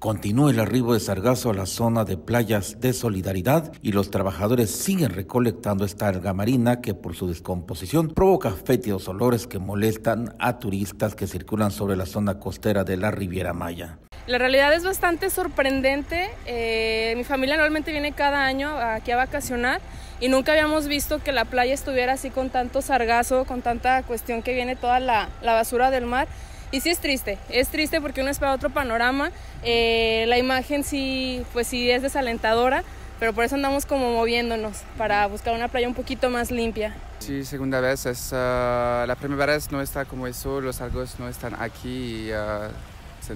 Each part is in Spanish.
Continúa el arribo de sargazo a la zona de playas de solidaridad y los trabajadores siguen recolectando esta alga marina que por su descomposición provoca fétidos olores que molestan a turistas que circulan sobre la zona costera de la Riviera Maya. La realidad es bastante sorprendente. Eh, mi familia normalmente viene cada año aquí a vacacionar y nunca habíamos visto que la playa estuviera así con tanto sargazo, con tanta cuestión que viene toda la basura del mar. Y sí es triste, es triste porque uno espera otro panorama, eh, la imagen sí, pues sí es desalentadora, pero por eso andamos como moviéndonos, para buscar una playa un poquito más limpia. Sí, segunda vez, es, ah, la primera vez no está como eso, los algos no están aquí y ah,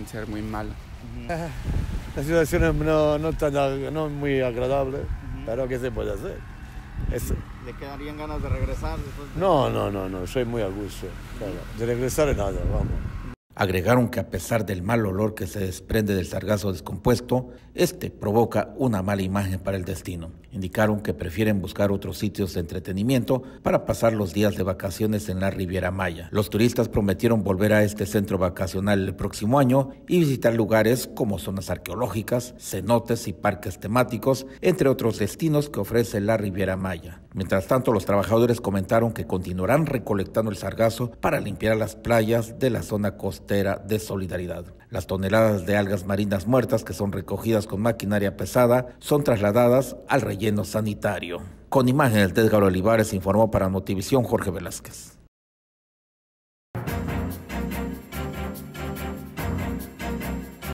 ser muy mal. La situación no, no, no es muy agradable, pero ¿qué se puede hacer? ¿Le quedarían ganas de regresar? Después No, no, no, no, soy muy a gusto. De regresar nada, vamos. Agregaron que a pesar del mal olor que se desprende del sargazo descompuesto, este provoca una mala imagen para el destino. Indicaron que prefieren buscar otros sitios de entretenimiento para pasar los días de vacaciones en la Riviera Maya. Los turistas prometieron volver a este centro vacacional el próximo año y visitar lugares como zonas arqueológicas, cenotes y parques temáticos, entre otros destinos que ofrece la Riviera Maya. Mientras tanto, los trabajadores comentaron que continuarán recolectando el sargazo para limpiar las playas de la zona costera de Solidaridad. Las toneladas de algas marinas muertas que son recogidas con maquinaria pesada son trasladadas al relleno sanitario. Con imágenes de Edgar Olivares informó para Notivision Jorge Velázquez.